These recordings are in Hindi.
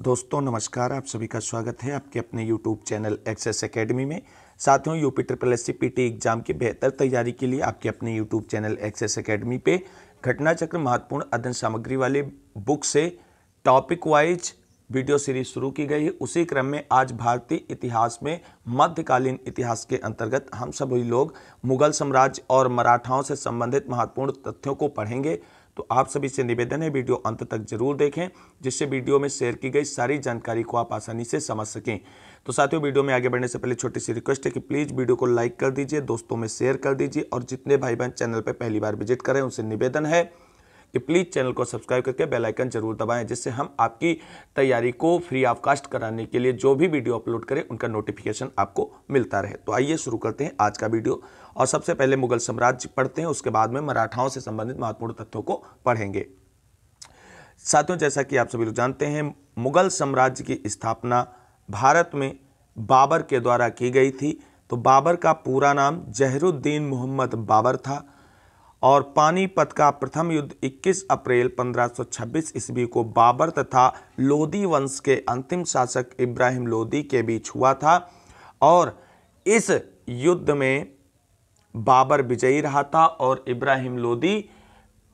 दोस्तों नमस्कार आप सभी का स्वागत है आपके अपने यूट्यूब चैनल एक्सेस एकेडमी में साथियों UP triple S C PET exam की बेहतर तैयारी के लिए आपके अपने यूट्यूब चैनल एक्सेस एकेडमी पे घटना चक्र महत्वपूर्ण अध्ययन सामग्री वाले बुक से टॉपिक वाइज वीडियो सीरीज शुरू की गई है उसी क्रम में आज भारतीय इतिहास में मध्यकालीन इतिहास के अंतर्गत हम सभी लोग मुगल साम्राज्य और मराठाओं से संबंधित महत्वपूर्ण तथ्यों को पढ़ेंगे तो आप सभी से निवेदन है वीडियो अंत तक जरूर देखें जिससे वीडियो में शेयर की गई सारी जानकारी को आप आसानी से समझ सकें तो साथियों वीडियो में आगे बढ़ने से पहले छोटी सी रिक्वेस्ट है कि प्लीज़ वीडियो को लाइक कर दीजिए दोस्तों में शेयर कर दीजिए और जितने भाई बहन चैनल पर पहली बार विजिट करें उनसे निवेदन है कि प्लीज़ चैनल को सब्सक्राइब करके बेल आइकन जरूर दबाएं जिससे हम आपकी तैयारी को फ्री ऑफ कास्ट कराने के लिए जो भी वीडियो अपलोड करें उनका नोटिफिकेशन आपको मिलता रहे तो आइए शुरू करते हैं आज का वीडियो और सबसे पहले मुगल साम्राज्य पढ़ते हैं उसके बाद में मराठाओं से संबंधित महत्वपूर्ण तथ्यों को पढ़ेंगे साथियों जैसा कि आप सभी लोग जानते हैं मुगल साम्राज्य की स्थापना भारत में बाबर के द्वारा की गई थी तो बाबर का पूरा नाम जहरुद्दीन मोहम्मद बाबर था और पानीपत का प्रथम युद्ध 21 अप्रैल 1526 ईस्वी को बाबर तथा लोदी वंश के अंतिम शासक इब्राहिम लोदी के बीच हुआ था और इस युद्ध में बाबर विजयी रहा था और इब्राहिम लोदी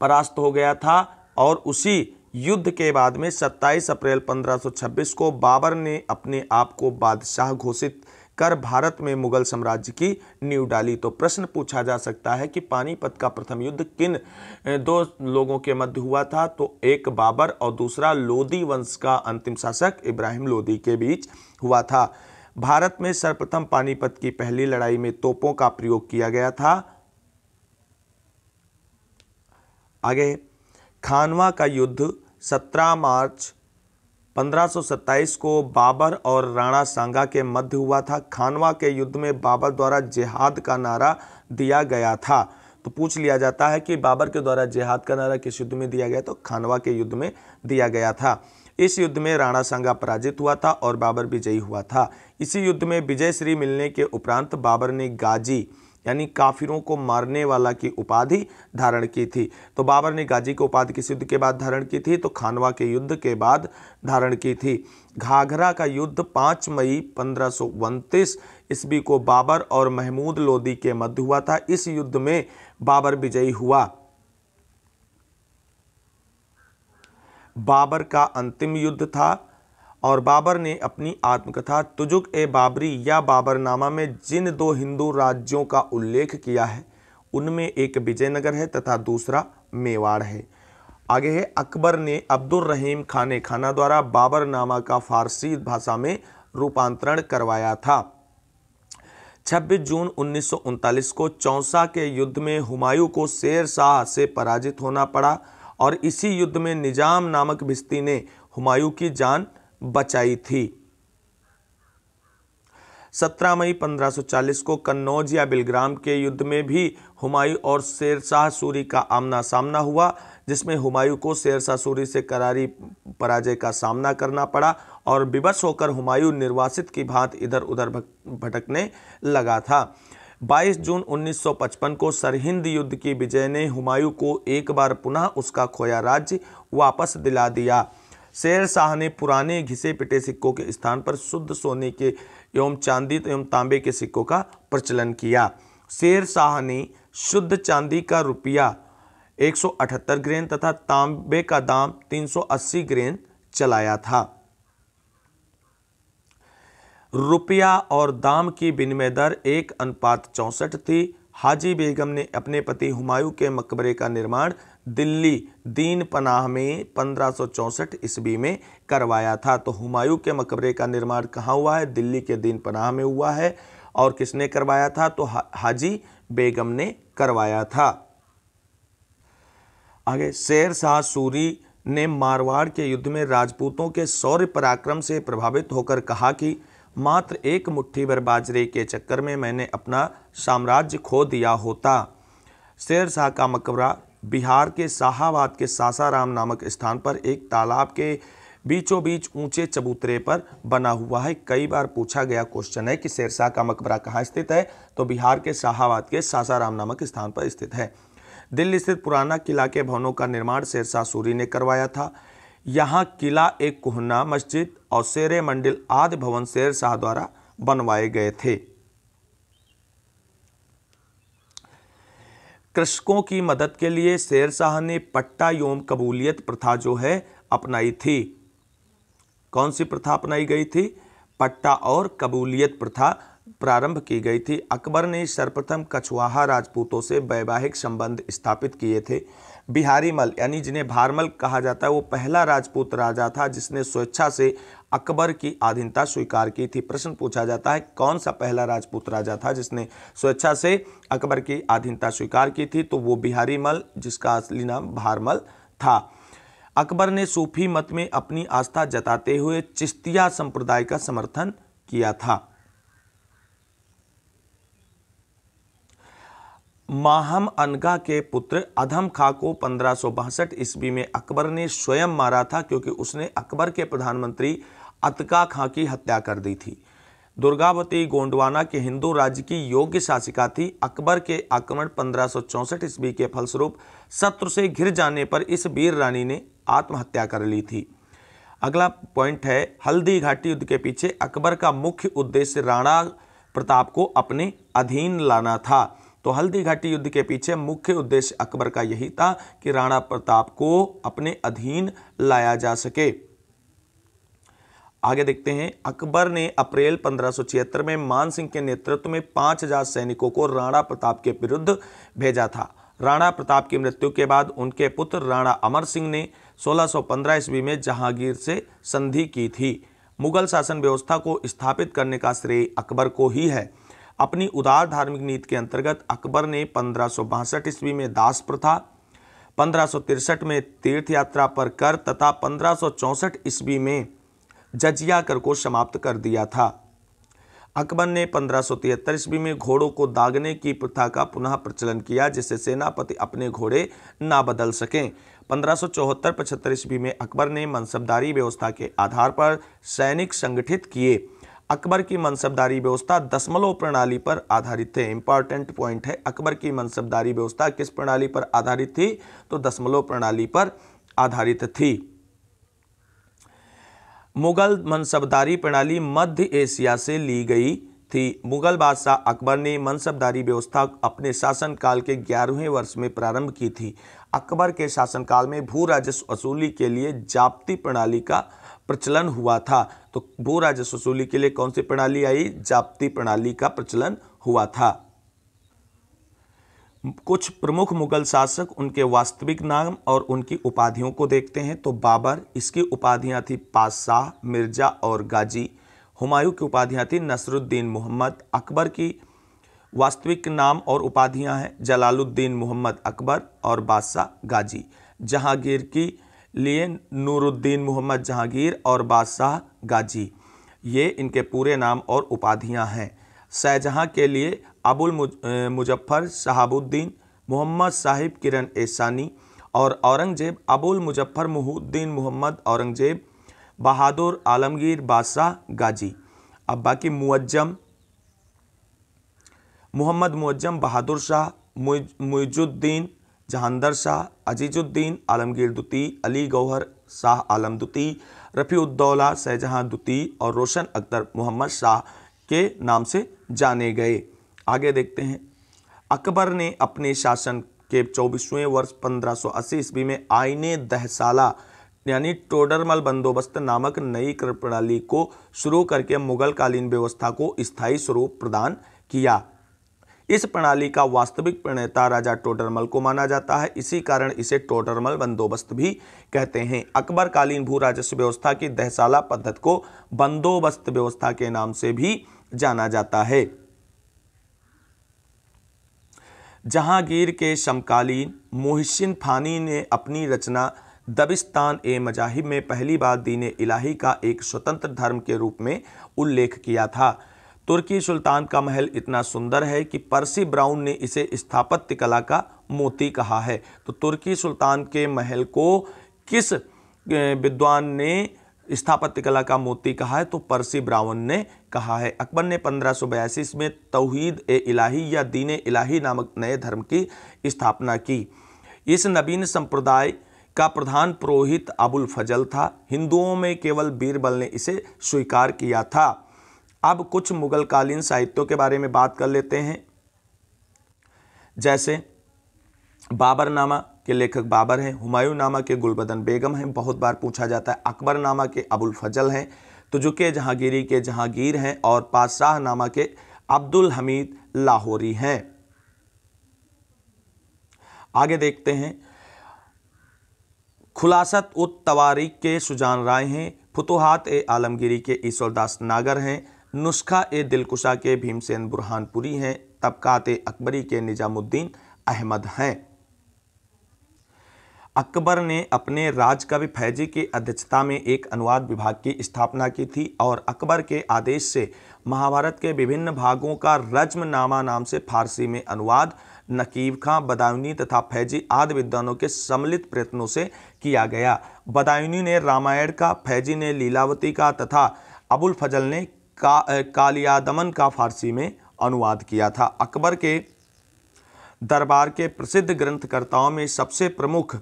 परास्त हो गया था और उसी युद्ध के बाद में 27 अप्रैल 1526 को बाबर ने अपने आप को बादशाह घोषित कर भारत में मुगल साम्राज्य की नींव डाली तो प्रश्न पूछा जा सकता है कि पानीपत का प्रथम युद्ध किन दो लोगों के मध्य हुआ था तो एक बाबर और दूसरा लोदी वंश का अंतिम शासक इब्राहिम लोदी के बीच हुआ था भारत में सर्वप्रथम पानीपत की पहली लड़ाई में तोपों का प्रयोग किया गया था आगे खानवा का युद्ध 17 मार्च 1527 को बाबर और राणा सांगा के मध्य हुआ था खानवा के युद्ध में बाबर द्वारा जिहाद का नारा दिया गया था तो पूछ लिया जाता है कि बाबर के द्वारा जिहाद का नारा किस युद्ध में दिया गया तो खानवा के युद्ध में दिया गया था इस युद्ध में राणा सांगा पराजित हुआ था और बाबर विजयी हुआ था इसी युद्ध में विजय श्री मिलने के उपरांत बाबर ने गाजी यानी काफिरों को मारने वाला की उपाधि धारण की थी तो बाबर ने गाजी को उपाधि किस युद्ध के बाद धारण की थी तो खानवा के युद्ध के बाद धारण की थी घाघरा का युद्ध 5 मई पंद्रह सौ ईस्वी को बाबर और महमूद लोदी के मध्य हुआ था इस युद्ध में बाबर विजयी हुआ बाबर का अंतिम युद्ध था और बाबर ने अपनी आत्मकथा तुजुक ए बाबरी या बाबरनामा में जिन दो हिंदू राज्यों का उल्लेख किया है उनमें एक विजयनगर है तथा दूसरा मेवाड़ है आगे है अकबर ने अब्दुल रहीम खाने खाना द्वारा बाबरनामा का फारसी भाषा में रूपांतरण करवाया था 26 जून उन्नीस को चौसा के युद्ध में हुमायूं को शेर शाह से पराजित होना पड़ा और इसी युद्ध में निजाम नामक भिस्ती ने हुमायूं की जान बचाई थी 17 मई 1540 को कन्नौज या बिलग्राम के युद्ध में भी हुमायूं और शेरशाह सूरी का आमना सामना हुआ जिसमें हुमायूं को शेरशाह सूरी से करारी पराजय का सामना करना पड़ा और विवश होकर हुमायूं निर्वासित की भांत इधर उधर भटकने लगा था 22 जून 1955 को सरहिंद युद्ध की विजय ने हुमायूं को एक बार पुनः उसका खोया राज्य वापस दिला दिया शेर शाह ने पुराने घिसे पिटे सिक्कों के स्थान पर शुद्ध सोने के एवं चांदी एवं तांबे के सिक्कों का प्रचलन किया शेर शाह ने शुद्ध चांदी का रुपया 178 ग्रेन तथा तांबे का दाम 380 ग्रेन चलाया था रुपया और दाम की विनिमय दर एक अनुपात चौंसठ थी हाजी बेगम ने अपने पति हुमायूं के मकबरे का निर्माण दिल्ली दीन पनाह में पंद्रह ईस्वी में करवाया था तो हुमायूं के मकबरे का निर्माण कहाँ हुआ है दिल्ली के दीन पनाह में हुआ है और किसने करवाया था तो हाजी बेगम ने करवाया था आगे शेर शाह सूरी ने मारवाड़ के युद्ध में राजपूतों के शौर्य पराक्रम से प्रभावित होकर कहा कि मात्र एक मुट्ठी भर बाजरे के चक्कर में मैंने अपना साम्राज्य खो दिया होता शेर शाह का मकबरा बिहार के शाहबाद के सासाराम नामक स्थान पर एक तालाब के बीचों बीच ऊंचे चबूतरे पर बना हुआ है कई बार पूछा गया क्वेश्चन है कि शेरशाह का मकबरा कहाँ स्थित है तो बिहार के शाहबाद के सासाराम नामक स्थान पर स्थित है दिल्ली स्थित पुराना किला के भवनों का निर्माण शेरशाह सूरी ने करवाया था यहाँ किला एक कोहना मस्जिद और शेर मंडिल आदि भवन शेरशाह द्वारा बनवाए गए थे कृषकों की मदद के लिए शेर शाह ने पट्टा योम कबूलियत प्रथा जो है अपनाई थी कौन सी प्रथा अपनाई गई थी पट्टा और कबूलियत प्रथा प्रारंभ की गई थी अकबर ने सर्वप्रथम कछुआहा राजपूतों से वैवाहिक संबंध स्थापित किए थे बिहारीमल यानी जिन्हें भारमल कहा जाता है वो पहला राजपूत राजा था जिसने स्वेच्छा से अकबर की आधीनता स्वीकार की थी प्रश्न पूछा जाता है कौन सा पहला राजपूत राजा था जिसने स्वेच्छा से अकबर की आधीनता स्वीकार की थी तो वो बिहारीमल जिसका असली नाम भारमल था अकबर ने सूफी मत में अपनी आस्था जताते हुए चिश्तिया संप्रदाय का समर्थन किया था माहम अनगा के पुत्र अधम खां को पंद्रह ईस्वी में अकबर ने स्वयं मारा था क्योंकि उसने अकबर के प्रधानमंत्री अतका खां की हत्या कर दी थी दुर्गावती गोंडवाना के हिंदू राज्य की योग्य शासिका थी अकबर के आक्रमण पंद्रह ईस्वी के फलस्वरूप शत्रु से घिर जाने पर इस वीर रानी ने आत्महत्या कर ली थी अगला पॉइंट है हल्दी घाटी युद्ध के पीछे अकबर का मुख्य उद्देश्य राणा प्रताप को अपने अधीन लाना था तो हल्दी घाटी युद्ध के पीछे मुख्य उद्देश्य अकबर का यही था कि राणा प्रताप को अपने अधीन लाया जा सके आगे देखते हैं अकबर ने अप्रैल पंद्रह में मान सिंह के नेतृत्व में 5000 सैनिकों को राणा प्रताप के विरुद्ध भेजा था राणा प्रताप की मृत्यु के बाद उनके पुत्र राणा अमर सिंह ने 1615 ईस्वी में जहांगीर से संधि की थी मुगल शासन व्यवस्था को स्थापित करने का श्रेय अकबर को ही है अपनी उदार धार्मिक नीति के अंतर्गत अकबर ने पंद्रह ईस्वी में दास प्रथा पंद्रह में तीर्थ यात्रा पर कर तथा पंद्रह ईस्वी में जजिया कर को समाप्त कर दिया था अकबर ने पंद्रह ईस्वी में घोड़ों को दागने की प्रथा का पुनः प्रचलन किया जिससे सेनापति अपने घोड़े ना बदल सकें पंद्रह सौ ईस्वी में अकबर ने मनसबदारी व्यवस्था के आधार पर सैनिक संगठित किए अकबर की मनसबदारी व्यवस्था दशमलव प्रणाली पर आधारित थे इंपॉर्टेंट पॉइंट है अकबर की मनसबदारी व्यवस्था किस प्रणाली पर आधारित थी तो दशमलव प्रणाली पर आधारित थी मुगल मनसबदारी प्रणाली मध्य एशिया से ली गई थी मुगल बादशाह अकबर ने मनसबदारी व्यवस्था अपने शासनकाल के ग्यारहवें वर्ष में प्रारंभ की थी अकबर के शासनकाल में भू राजस्व वसूली के लिए जाप्ती प्रणाली का प्रचलन हुआ था तो भू राजस्व वसूली के लिए कौन सी प्रणाली आई जाप्ती प्रणाली का प्रचलन हुआ था कुछ प्रमुख मुगल शासक उनके वास्तविक नाम और उनकी उपाधियों को देखते हैं तो बाबर इसकी उपाधियां थी पाशाह मिर्जा और गाजी हुमायूं की उपाधियां थी नसरुद्दीन मोहम्मद अकबर की वास्तविक नाम और उपाधियां हैं जलालुद्दीन मोहम्मद अकबर और बादशाह गाजी जहांगीर की लिए नूरुद्दीन मोहम्मद जहांगीर और बादशाह गाजी ये इनके पूरे नाम और उपाधियां हैं शाहजहाँ के लिए अबुल मुजफ्फ़र शहाबुद्दीन मोहम्मद साहिब किरण एसानी और औरंगज़ेब अबुल मुजफ्फ़र मुहुद्दीन मोहम्मद औरंगज़ेब बहादुर आलमगीर बादशाह गाजी अब बाकी मुअज्जम मोहम्मद मुअज्जम बहादुर शाह मुजुद्दीन जहांदर शाह अजीजुद्दीन आलमगीर दुती अली गौहर शाह आलम रफी रफ़ीउद्दौला शहजहाँ दुती और रोशन अख्तर मोहम्मद शाह के नाम से जाने गए आगे देखते हैं अकबर ने अपने शासन के चौबीसवें वर्ष 1580 ईस्वी में आईने दहसाला यानी टोडरमल बंदोबस्त नामक नई कर प्रणाली को शुरू करके मुगल कालीन व्यवस्था को स्थायी स्वरूप प्रदान किया इस प्रणाली का वास्तविक प्रणेता राजा टोडरमल को माना जाता है इसी कारण इसे टोडरमल बंदोबस्त भी कहते हैं अकबरकालीन भू राजस्व व्यवस्था की दहशाला पद्धत को बंदोबस्त व्यवस्था के नाम से भी जाना जाता है जहांगीर के समकालीन मोहसिन फानी ने अपनी रचना दबिस्तान ए मजाहिब में पहली बार दीन इलाही का एक स्वतंत्र धर्म के रूप में उल्लेख किया था तुर्की सुल्तान का महल इतना सुंदर है कि पर्सी ब्राउन ने इसे स्थापत्य कला का मोती कहा है तो तुर्की सुल्तान के महल को किस विद्वान ने स्थापत्य कला का मोती कहा है तो पर्सी ब्राउन ने कहा है अकबर ने पंद्रह में तोहहीद ए इलाही या दीन इलाही नामक नए धर्म की स्थापना की इस नवीन संप्रदाय का प्रधान पुरोहित अबुल फजल था हिंदुओं में केवल बीरबल ने इसे स्वीकार किया था अब कुछ मुगलकालीन साहित्यों के बारे में बात कर लेते हैं जैसे बाबरनामा के लेखक बाबर हैं हुमायूं नामा के गुलबदन बेगम हैं बहुत बार पूछा जाता है अकबर नामा के अबुल फजल हैं तुजुके जहांगीरी के जहांगीर हैं और पातशाह नामा के अब्दुल हमीद लाहौरी हैं आगे देखते हैं खुलासत उत तवारीख के सुजान राय हैं फुतुहात ए आलमगिरी के ईश्वरदास नागर हैं नुस्खा ए दिलकुशा के भीमसेन बुरहानपुरी हैं तबकात अकबरी के निजामुद्दीन अहमद हैं अकबर ने अपने राजकवि फैजी की अध्यक्षता में एक अनुवाद विभाग की स्थापना की थी और अकबर के आदेश से महाभारत के विभिन्न भागों का नामा नाम से फारसी में अनुवाद नकीब खां बदायूनी तथा फैजी आदि विद्वानों के सम्मिलित प्रयत्नों से किया गया बदायूनी ने रामायण का फैजी ने लीलावती का तथा अबुल फजल ने का कालियादमन का फारसी में अनुवाद किया था अकबर के दरबार के प्रसिद्ध ग्रंथकर्ताओं में सबसे प्रमुख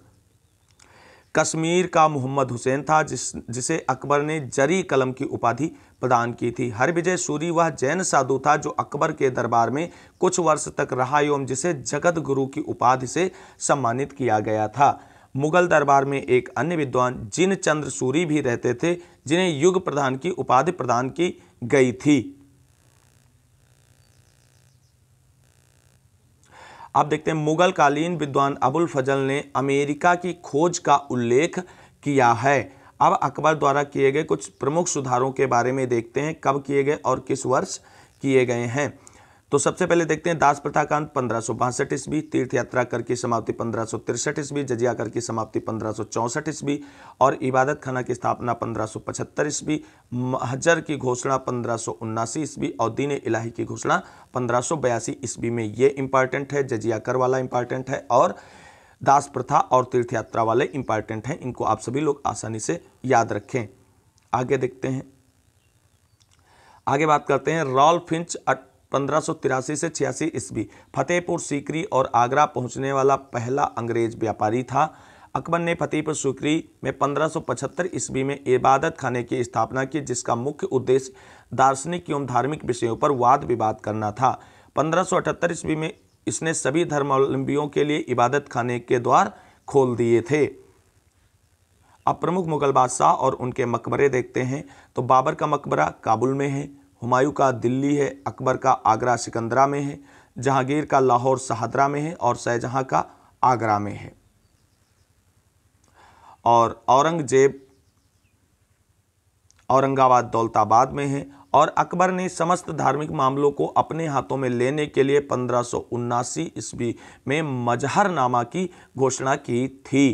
कश्मीर का मोहम्मद हुसैन था जिस जिसे अकबर ने जरी कलम की उपाधि प्रदान की थी हरविजय सूरी वह जैन साधु था जो अकबर के दरबार में कुछ वर्ष तक रहा एवं जिसे जगत गुरु की उपाधि से सम्मानित किया गया था मुगल दरबार में एक अन्य विद्वान जिन चंद्र सूरी भी रहते थे जिन्हें युग प्रधान की उपाधि प्रदान की गई थी आप देखते हैं मुगल कालीन विद्वान अबुल फजल ने अमेरिका की खोज का उल्लेख किया है अब अकबर द्वारा किए गए कुछ प्रमुख सुधारों के बारे में देखते हैं कब किए गए और किस वर्ष किए गए हैं तो सबसे पहले देखते हैं दास प्रथा कांत पंद्रह सौ बासठ ईस्वी तीर्थ यात्रा कर की समाप्ति पंद्रह सौ तिरसठ ईस्वी जजिया करके की समाप्ति पंद्रह सौ चौंसठ ईस्वी और इबादत खाना की स्थापना पंद्रह सौ पचहत्तर ईस्वी महजर की घोषणा पंद्रह सौ उन्नासी ईस्वी और दीन इलाही की घोषणा पंद्रह सौ बयासी ईस्वी में ये इंपॉर्टेंट है जजिया कर वाला इंपॉर्टेंट है और दास प्रथा और तीर्थ यात्रा वाले इंपॉर्टेंट हैं इनको आप सभी लोग आसानी से याद रखें आगे देखते हैं आगे बात करते हैं रॉल फिंच अट पंद्रह से छियासी ईस्वी फतेहपुर सीकरी और आगरा पहुंचने वाला पहला अंग्रेज व्यापारी था अकबर ने फतेहपुर सीकरी में 1575 ईस्वी में इबादत खाने की स्थापना की जिसका मुख्य उद्देश्य दार्शनिक एवं धार्मिक विषयों पर वाद विवाद करना था पंद्रह ईस्वी में इसने सभी धर्मावलंबियों के लिए इबादत खाने के द्वार खोल दिए थे अब प्रमुख मुगल बादशाह और उनके मकबरे देखते हैं तो बाबर का मकबरा काबुल में है हुमायूं का दिल्ली है अकबर का आगरा सिकंदरा में है जहांगीर का लाहौर सहादरा में है और शाहजहाँ का आगरा में है और औरंगजेब औरंगाबाद दौलताबाद में है और अकबर ने समस्त धार्मिक मामलों को अपने हाथों में लेने के लिए पंद्रह ईस्वी में मजहरनामा की घोषणा की थी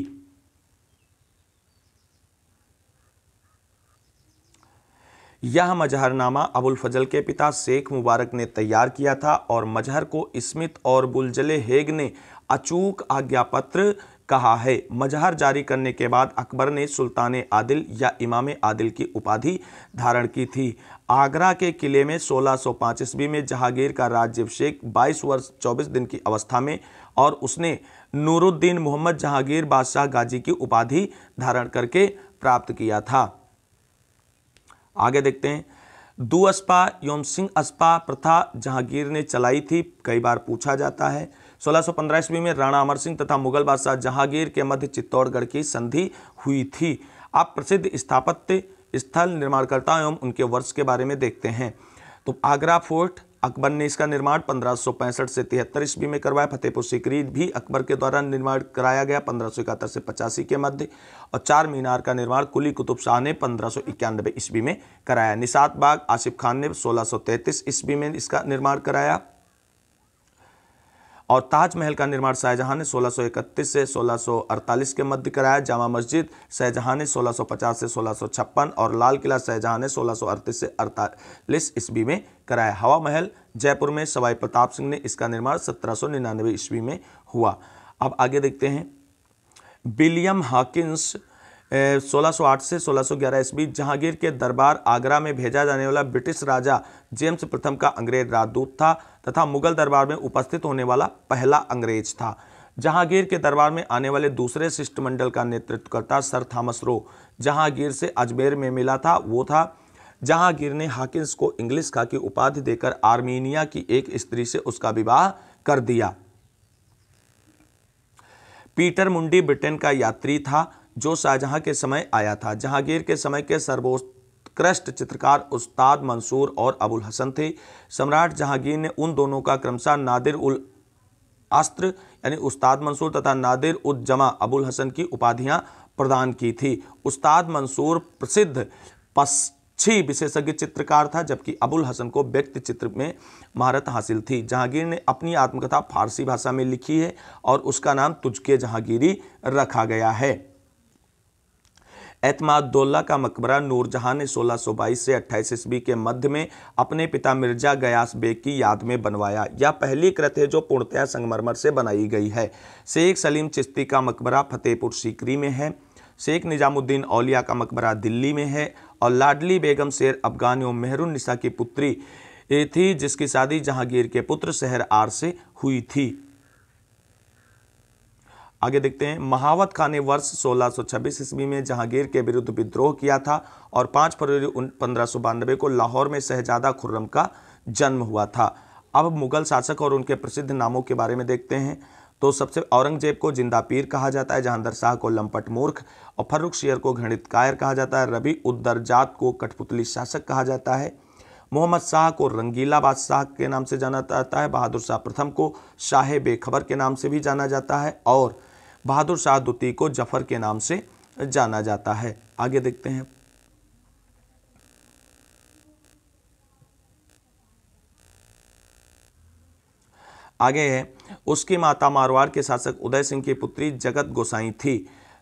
यह मजहरनामा अबुल फजल के पिता शेख मुबारक ने तैयार किया था और मजहर को स्मिथ और बुलजले हेग ने अचूक आज्ञापत्र कहा है मजहर जारी करने के बाद अकबर ने सुल्तान आदिल या इमाम आदिल की उपाधि धारण की थी आगरा के किले में 1605 ईस्वी में जहांगीर का राज्यभिषेक 22 वर्ष 24 दिन की अवस्था में और उसने नूरुद्दीन मोहम्मद जहांगीर बादशाह गाजी की उपाधि धारण करके प्राप्त किया था आगे देखते हैं दू अस्पा योम सिंह अस्पा प्रथा जहांगीर ने चलाई थी कई बार पूछा जाता है 1615 ईस्वी में राणा अमर सिंह तथा मुगल बादशाह जहांगीर के मध्य चित्तौड़गढ़ की संधि हुई थी आप प्रसिद्ध स्थापत्य स्थल निर्माणकर्ता एवं उनके वर्ष के बारे में देखते हैं तो आगरा फोर्ट अकबर ने इसका निर्माण पंद्रह से तिहत्तर ईस्वी में करवाया फतेहपुर सिकरी भी अकबर के द्वारा निर्माण कराया गया पंद्रह से पचासी के मध्य और चार मीनार का निर्माण कुली कुतुब शाह ने पंद्रह ईस्वी में कराया निषाद बाग आसिफ खान ने सोलह ईस्वी में इसका निर्माण कराया और ताजमहल का निर्माण शाहजहां ने 1631 से 1648 के मध्य कराया जामा मस्जिद शाहजहां ने 1650 से 1656 और लाल किला शाहजहां ने 1638 से अड़तालीस ईस्वी में कराया हवा महल जयपुर में सवाई प्रताप सिंह ने इसका निर्माण सत्रह सौ ईस्वी में हुआ अब आगे देखते हैं विलियम हाकिंस 1608 से 1611 ईस्वी जहांगीर के दरबार आगरा में भेजा जाने वाला ब्रिटिश राजा जेम्स प्रथम का अंग्रेज राजदूत था तथा मुगल दरबार में उपस्थित होने वाला पहला अंग्रेज था जहांगीर के दरबार में आने वाले दूसरे शिष्टमंडल का नेतृत्व करता सर थॉमस रो जहांगीर से अजमेर में मिला था वो था जहांगीर ने हाकिस को इंग्लिश का की उपाधि देकर आर्मीनिया की एक स्त्री से उसका विवाह कर दिया पीटर मुंडी ब्रिटेन का यात्री था जो शाहजहाँ के समय आया था जहांगीर के समय के सर्वोत्कृष्ट चित्रकार उस्ताद मंसूर और अबुल हसन थे सम्राट जहांगीर ने उन दोनों का क्रमशः नादिर उल अस्त्र यानी उस्ताद मंसूर तथा नादिर उद जमा अबुल हसन की उपाधियां प्रदान की थी उस्ताद मंसूर प्रसिद्ध पक्षी विशेषज्ञ चित्रकार था जबकि अबुल हसन को व्यक्ति चित्र में महारत हासिल थी जहांगीर ने अपनी आत्मकथा फारसी भाषा में लिखी है और उसका नाम तुझके जहांगीरी रखा गया है एतमादुल्ला का मकबरा नूरजहाँ ने 1622 से 28 ईस्वी के मध्य में अपने पिता मिर्जा गयास बेग की याद में बनवाया यह पहली कृत है जो पूर्णतया संगमरमर से बनाई गई है शेख सलीम चिश्ती का मकबरा फतेहपुर सीकरी में है शेख निज़ामुद्दीन औलिया का मकबरा दिल्ली में है और लाडली बेगम शेर अफगान एवं मेहरुन निसा की पुत्री थी जिसकी शादी जहांगीर के पुत्र शहर आर से हुई थी आगे देखते हैं महावत खान ने वर्ष 1626 ईस्वी में जहांगीर के विरुद्ध विद्रोह किया था और 5 फरवरी पंद्रह को लाहौर में शहजादा खुर्रम का जन्म हुआ था अब मुगल शासक और उनके प्रसिद्ध नामों के बारे में देखते हैं तो सबसे औरंगजेब को जिंदा पीर कहा जाता है जहांदर शाह को लंपट मूर्ख और फर्रुख शेयर को घृणित कायर कहा जाता है रबी उद्दरजात को कठपुतली शासक कहा जाता है मोहम्मद शाह को रंगीला बादशाह के नाम से जाना जाता है बहादुर शाह प्रथम को शाह बेखबर के नाम से भी जाना जाता है और बहादुर शाह द्वितीय को जफर के नाम से जाना जाता है आगे देखते हैं आगे है उसकी माता मारवाड़ के शासक उदय सिंह की पुत्री जगत गोसाई थी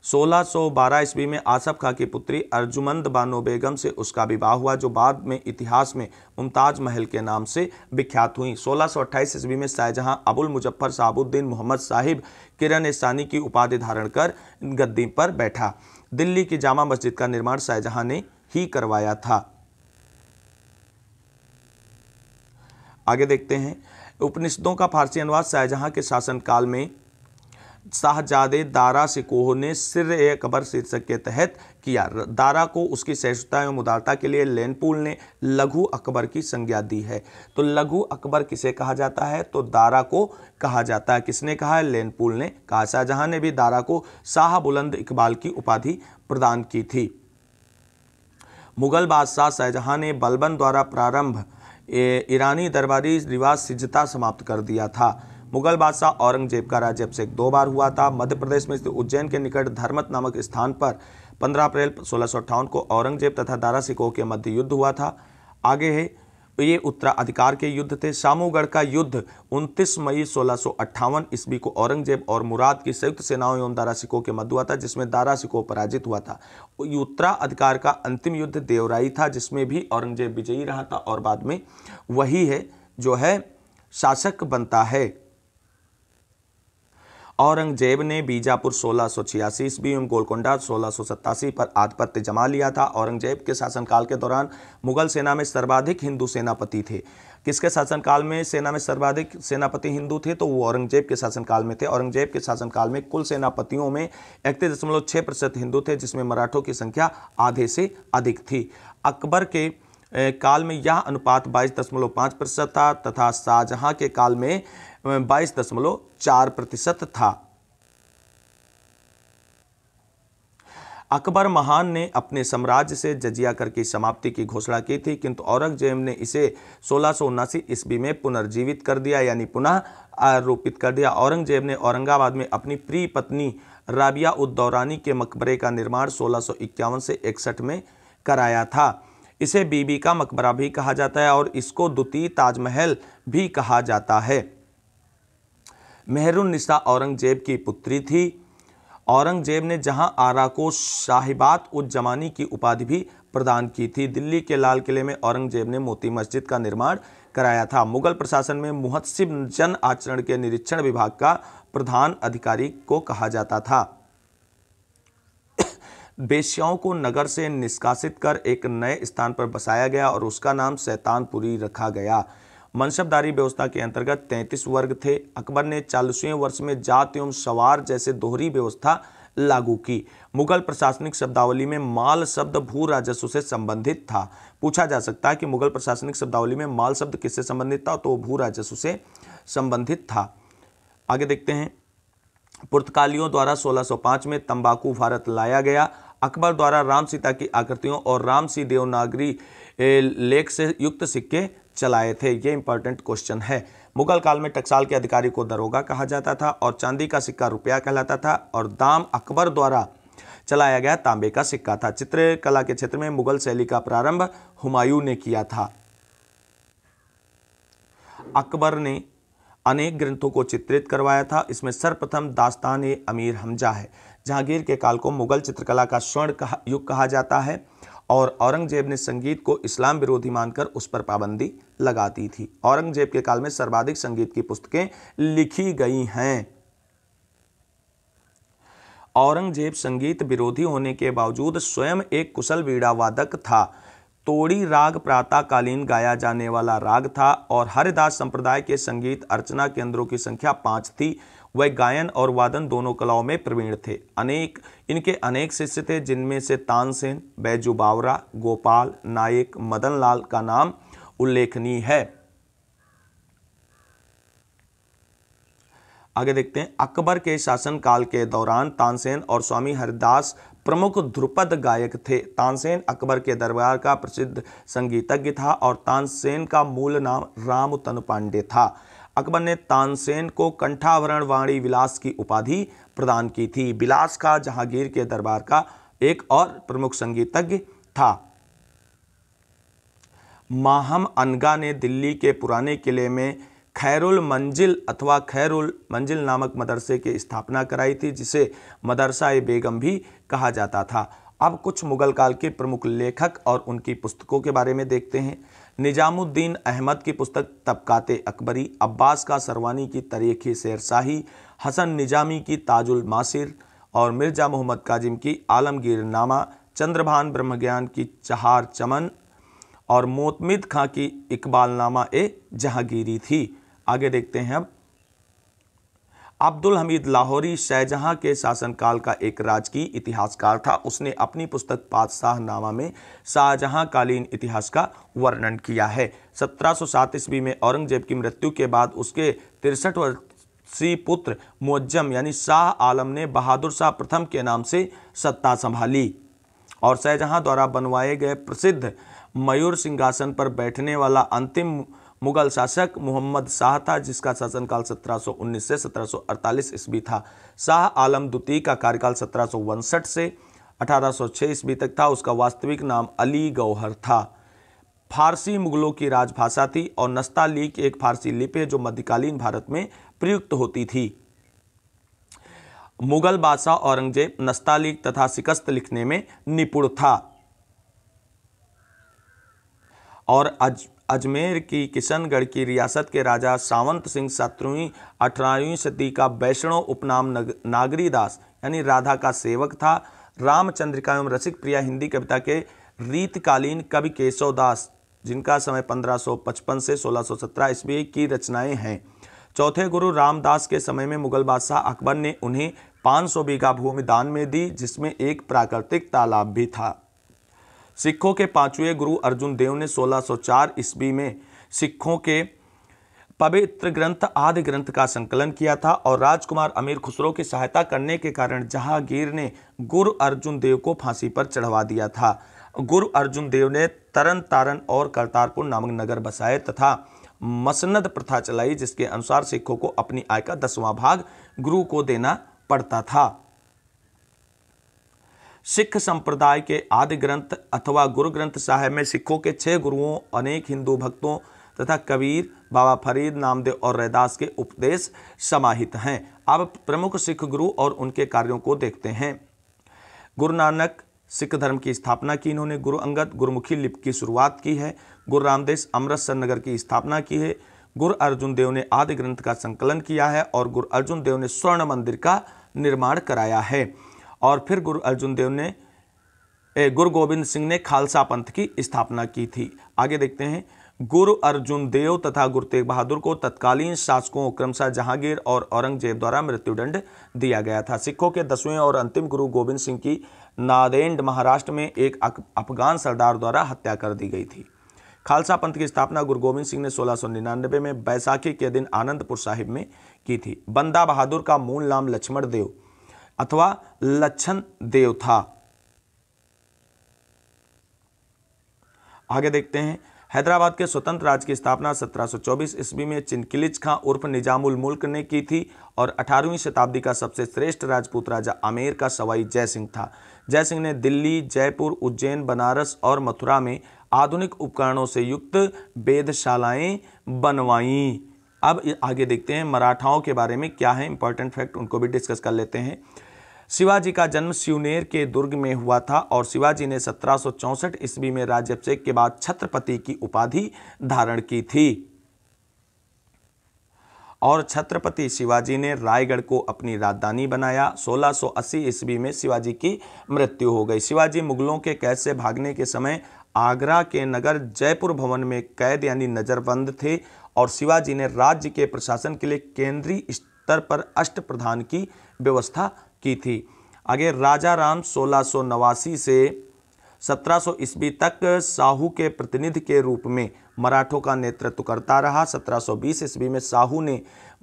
सोलह सौ बारह ईस्वी में आसफ खां की पुत्री अर्जुमंद बानो बेगम से उसका विवाह हुआ जो बाद में इतिहास में मुमताज महल के नाम से विख्यात हुई सोलह ईस्वी में शाहजहां अबुल मुजफ्फर साबुद्दीन मोहम्मद साहिब किरण स्थानी की उपाधि धारण कर गद्दी पर बैठा दिल्ली की जामा मस्जिद का निर्माण शाहजहां ने ही करवाया था आगे देखते हैं उपनिषदों का फारसी अनुवाद शाहजहां के शासनकाल में शाहजादे दारा सिकोह ने सिर ए अकबर शीर्षक के तहत किया दारा को उसकी सहिष्णुता एवं उदारता के लिए लेनपुल ने लघु अकबर की संज्ञा दी है तो लघु अकबर किसे कहा जाता है तो दारा को कहा जाता है किसने कहा है लेनपुल ने कहा शाहजहां ने भी दारा को शाह बुलंद इकबाल की उपाधि प्रदान की थी मुगल बादशाह शाहजहां ने बलबन द्वारा प्रारंभ ईरानी दरबारी रिवाज सिजता समाप्त कर दिया था मुगल बादशाह औरंगजेब का राज्य अभिषेक दो बार हुआ था मध्य प्रदेश में स्थित उज्जैन के निकट धर्मत नामक स्थान पर 15 अप्रैल सोलह को औरंगजेब तथा दारा सिकोह के मध्य युद्ध हुआ था आगे है ये उत्तराधिकार के युद्ध थे शामूगढ़ का युद्ध 29 मई सोलह ईस्वी को औरंगजेब और मुराद की संयुक्त सेनाओं एवं दारा सिकोह के मध्य हुआ था जिसमें दारा सिकोह पराजित हुआ था उत्तराधिकार का अंतिम युद्ध देवराई था जिसमें भी औरंगजेब विजयी रहा था और बाद में वही है जो है शासक बनता है औरंगजेब ने बीजापुर सोलह सौ छियासी ईस्वी एवं गोलकोंडा सोलह सौ सत्तासी पर आधिपत्य जमा लिया था औरंगजेब के शासनकाल के दौरान मुगल सेना में सर्वाधिक हिंदू सेनापति थे किसके शासनकाल में सेना में सर्वाधिक सेनापति हिंदू थे तो वो औरंगजेब के शासनकाल में थे औरंगजेब के शासनकाल में कुल सेनापतियों में इकतीस दशमलव छः प्रतिशत हिंदू थे जिसमें मराठों की संख्या आधे से अधिक थी अकबर के काल में यह अनुपात बाईस दशमलव पाँच प्रतिशत था तथा शाहजहाँ के काल में बाईस दशमलव चार प्रतिशत था अकबर महान ने अपने साम्राज्य से जजिया कर की समाप्ति की घोषणा की थी किंतु औरंगजेब ने इसे सोलह ईस्वी में पुनर्जीवित कर दिया यानी पुनः आरोपित कर दिया औरंगजेब ने औरंगाबाद में अपनी प्रिय पत्नी राबिया उद्दौरानी के मकबरे का निर्माण सोलह से इकसठ में कराया था इसे बीबी का मकबरा भी कहा जाता है और इसको द्वितीय ताजमहल भी कहा जाता है मेहरुनिसा औरंगजेब की पुत्री थी औरंगजेब ने जहां आरा को शाहिबात उज जमानी की उपाधि भी प्रदान की थी दिल्ली के लाल किले में औरंगजेब ने मोती मस्जिद का निर्माण कराया था मुगल प्रशासन में मुहत्सिब जन आचरण के निरीक्षण विभाग का प्रधान अधिकारी को कहा जाता था बेश्याओं को नगर से निष्कासित कर एक नए स्थान पर बसाया गया और उसका नाम सैतानपुरी रखा गया मनसबदारी व्यवस्था के अंतर्गत तैंतीस वर्ग थे अकबर ने चालीसवें वर्ष में जात एवं सवार जैसे दोहरी व्यवस्था लागू की मुगल प्रशासनिक शब्दावली में माल शब्द भू राजस्व से संबंधित था पूछा जा सकता है कि मुगल प्रशासनिक शब्दावली में माल शब्द किससे संबंधित था तो भू राजस्व से संबंधित था आगे देखते हैं पुर्तगालियों द्वारा 1605 में तंबाकू भारत लाया गया अकबर द्वारा राम सीता की आकृतियों और राम सी देवनागरी लेख से युक्त सिक्के चलाए थे ये इंपॉर्टेंट क्वेश्चन है मुगल काल में टकसाल के अधिकारी को दरोगा कहा जाता था और चांदी का सिक्का रुपया कहलाता था और दाम अकबर द्वारा चलाया गया तांबे का सिक्का था चित्रकला के क्षेत्र में मुगल शैली का प्रारंभ हुमायूं ने किया था अकबर ने अनेक ग्रंथों को चित्रित करवाया था इसमें सर्वप्रथम दास्तान ए अमीर हमजा है जहांगीर के काल को मुगल चित्रकला का स्वर्ण युग कहा जाता है और औरंगजेब ने संगीत को इस्लाम विरोधी मानकर उस पर पाबंदी लगा दी थी औरंगजेब के काल में सर्वाधिक संगीत की पुस्तकें लिखी गई हैं औरंगजेब संगीत विरोधी होने के बावजूद स्वयं एक कुशल वीड़ा वादक था तोड़ी राग प्रातःकालीन गाया जाने वाला राग था और हरिदास संप्रदाय के संगीत अर्चना केंद्रों की संख्या पाँच थी वह गायन और वादन दोनों कलाओं में प्रवीण थे अनेक इनके अनेक शिष्य थे जिनमें से तानसेन बैजू बावरा गोपाल नायक मदन लाल का नाम उल्लेखनीय है आगे देखते हैं अकबर के शासनकाल के दौरान तानसेन और स्वामी हरिदास प्रमुख ध्रुपद गायक थे तानसेन अकबर के दरबार का प्रसिद्ध संगीतज्ञ था और तानसेन का मूल नाम राम तनु पांडे था अकबर ने तानसेन को कंठाभरण वाणी विलास की उपाधि प्रदान की थी विलास का जहांगीर के दरबार का एक और प्रमुख संगीतज्ञ था माहम अनगा ने दिल्ली के पुराने किले में खैरुल मंजिल अथवा खैरुल मंजिल नामक मदरसे की स्थापना कराई थी जिसे मदरसा ए बेगम भी कहा जाता था अब कुछ मुगल काल के प्रमुख लेखक और उनकी पुस्तकों के बारे में देखते हैं निजामुद्दीन अहमद की पुस्तक तबकात अकबरी अब्बास का सरवानी की तरीख शेरशाही हसन निजामी की ताजुल मासिर और मिर्ज़ा मोहम्मद काजिम की आलमगीर नामा चंद्रभान ब्रह्मज्ञान की चहार चमन और मोतमिद खां की इकबालनामा ए जहांगीरी थी आगे देखते हैं अब अब्दुल हमीद लाहौरी शाहजहां के शासनकाल का एक राजकीय इतिहासकार था उसने अपनी पुस्तक नामा में शाहजहां कालीन इतिहास का वर्णन किया है सत्रह सौ सात ईस्वी में औरंगजेब की मृत्यु के बाद उसके तिरसठ वर्षीय पुत्र मुज्जम यानी शाह आलम ने बहादुर शाह प्रथम के नाम से सत्ता संभाली और शाहजहाँ द्वारा बनवाए गए प्रसिद्ध मयूर सिंहासन पर बैठने वाला अंतिम मुगल शासक मोहम्मद शाह था जिसका शासनकाल 1719 से 1748 ईस्वी था शाह आलम द्वितीय का कार्यकाल सत्रह से 1806 ईस्वी तक था उसका वास्तविक नाम अली गौहर था फारसी मुगलों की राजभाषा थी और नस्ता लीक एक फारसी लिपि है जो मध्यकालीन भारत में प्रयुक्त होती थी मुगल बादशाह औरंगजेब नस्तालिक तथा शिकस्त लिखने में निपुण था और अजमेर की किशनगढ़ की रियासत के राजा सावंत सिंह सत्रहवीं अठारहवीं सदी का वैष्णव उपनाम नागरी दास यानी राधा का सेवक था रामचंद्रिका एवं रसिक प्रिया हिंदी कविता के रीतकालीन कवि केशव दास जिनका समय 1555 से 1617 ईस्वी की रचनाएं हैं चौथे गुरु रामदास के समय में मुगल बादशाह अकबर ने उन्हें 500 बीघा भूमि दान में दी जिसमें एक प्राकृतिक तालाब भी था सिखों के पांचवें गुरु अर्जुन देव ने 1604 ईस्वी में सिखों के पवित्र ग्रंथ आदि ग्रंथ का संकलन किया था और राजकुमार अमीर खुसरो की सहायता करने के कारण जहांगीर ने गुरु अर्जुन देव को फांसी पर चढ़वा दिया था गुरु अर्जुन देव ने तरन तारन और करतारपुर नामक नगर बसाए तथा मसनद प्रथा चलाई जिसके अनुसार सिखों को अपनी आय का दसवां भाग गुरु को देना पड़ता था सिख संप्रदाय के आदि ग्रंथ अथवा गुरु ग्रंथ साहेब में सिखों के छह गुरुओं अनेक हिंदू भक्तों तथा कबीर बाबा फरीद नामदेव और रैदास के उपदेश समाहित हैं अब प्रमुख सिख गुरु और उनके कार्यों को देखते हैं गुरु नानक सिख धर्म की स्थापना की इन्होंने गुरु अंगद गुरुमुखी लिप की शुरुआत की है गुरु रामदेश अमृतसर नगर की स्थापना की है गुरु अर्जुन देव ने आदि ग्रंथ का संकलन किया है और गुरु अर्जुन देव ने स्वर्ण मंदिर का निर्माण कराया है और फिर गुरु अर्जुन देव ने गुरु गोविंद सिंह ने खालसा पंथ की स्थापना की थी आगे देखते हैं गुरु अर्जुन देव तथा गुरु तेग बहादुर को तत्कालीन शासकों क्रमशः जहांगीर और औरंगजेब द्वारा मृत्युदंड दिया गया था सिखों के दसवें और अंतिम गुरु गोविंद सिंह की नादेंड महाराष्ट्र में एक अफगान सरदार द्वारा हत्या कर दी गई थी खालसा पंथ की स्थापना गुरु गोविंद सिंह ने सोलह में बैसाखी के दिन आनंदपुर साहिब में की थी बंदा बहादुर का मूल नाम लक्ष्मण देव अथवा लक्षण देव था आगे देखते हैं हैदराबाद के स्वतंत्र राज्य की स्थापना 1724 ईस्वी में चिनकिलिज खां उर्फ निजामुल मुल्क ने की थी और 18वीं शताब्दी का सबसे श्रेष्ठ राजपूत राजा आमेर का सवाई जयसिंह था जयसिंह ने दिल्ली जयपुर उज्जैन बनारस और मथुरा में आधुनिक उपकरणों से युक्त वेदशालाएँ बनवाईं अब आगे देखते हैं मराठाओं के बारे में क्या है इंपॉर्टेंट फैक्ट उनको भी डिस्कस कर लेते हैं शिवाजी का जन्म शिवनेर के दुर्ग में हुआ था और शिवाजी ने सत्रह ईस्वी में राज्यभिषेक के बाद छत्रपति की उपाधि धारण की थी और छत्रपति शिवाजी ने रायगढ़ को अपनी राजधानी बनाया 1680 ईस्वी में शिवाजी की मृत्यु हो गई शिवाजी मुगलों के कैद से भागने के समय आगरा के नगर जयपुर भवन में कैद यानी नज़रबंद थे और शिवाजी ने राज्य के प्रशासन के लिए केंद्रीय स्तर पर अष्ट प्रधान की व्यवस्था की थी आगे राजा राम सोलह से सत्रह सौ ईस्वी तक साहू के प्रतिनिधि के रूप में मराठों का नेतृत्व करता रहा 1720 ईस्वी में साहू ने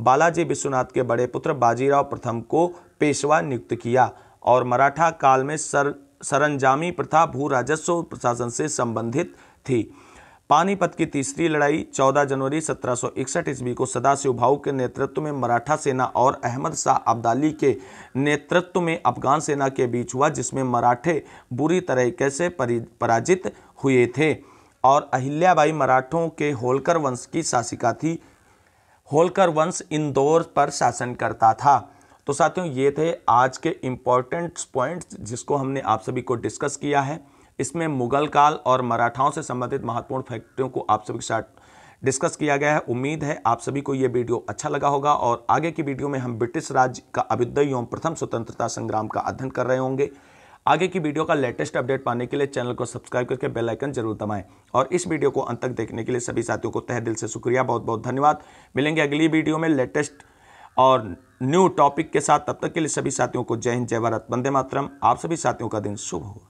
बालाजी विश्वनाथ के बड़े पुत्र बाजीराव प्रथम को पेशवा नियुक्त किया और मराठा काल में सर सरंजामी प्रथा भू राजस्व प्रशासन से संबंधित थी पानीपत की तीसरी लड़ाई 14 जनवरी 1761 ईस्वी को सदाशिव भाऊ के नेतृत्व में मराठा सेना और अहमद शाह अब्दाली के नेतृत्व में अफगान सेना के बीच हुआ जिसमें मराठे बुरी तरीके से पराजित हुए थे और अहिल्याबाई मराठों के होलकर वंश की शासिका थी होलकर वंश इंदौर पर शासन करता था तो साथियों ये थे आज के इम्पॉर्टेंट पॉइंट्स जिसको हमने आप सभी को डिस्कस किया है इसमें मुगल काल और मराठाओं से संबंधित महत्वपूर्ण फैक्ट्रियों को आप सभी के साथ डिस्कस किया गया है उम्मीद है आप सभी को ये वीडियो अच्छा लगा होगा और आगे की वीडियो में हम ब्रिटिश राज्य का अभ्युदय एवं प्रथम स्वतंत्रता संग्राम का अध्ययन कर रहे होंगे आगे की वीडियो का लेटेस्ट अपडेट पाने के लिए चैनल को सब्सक्राइब करके बेल आइकन जरूर दबाएं और इस वीडियो को अंत तक देखने के लिए सभी साथियों को तहे दिल से शुक्रिया बहुत बहुत धन्यवाद मिलेंगे अगली वीडियो में लेटेस्ट और न्यू टॉपिक के साथ तब तक के लिए सभी साथियों को जय हिंद जय भारत वंदे मातरम आप सभी साथियों का दिन शुभ हो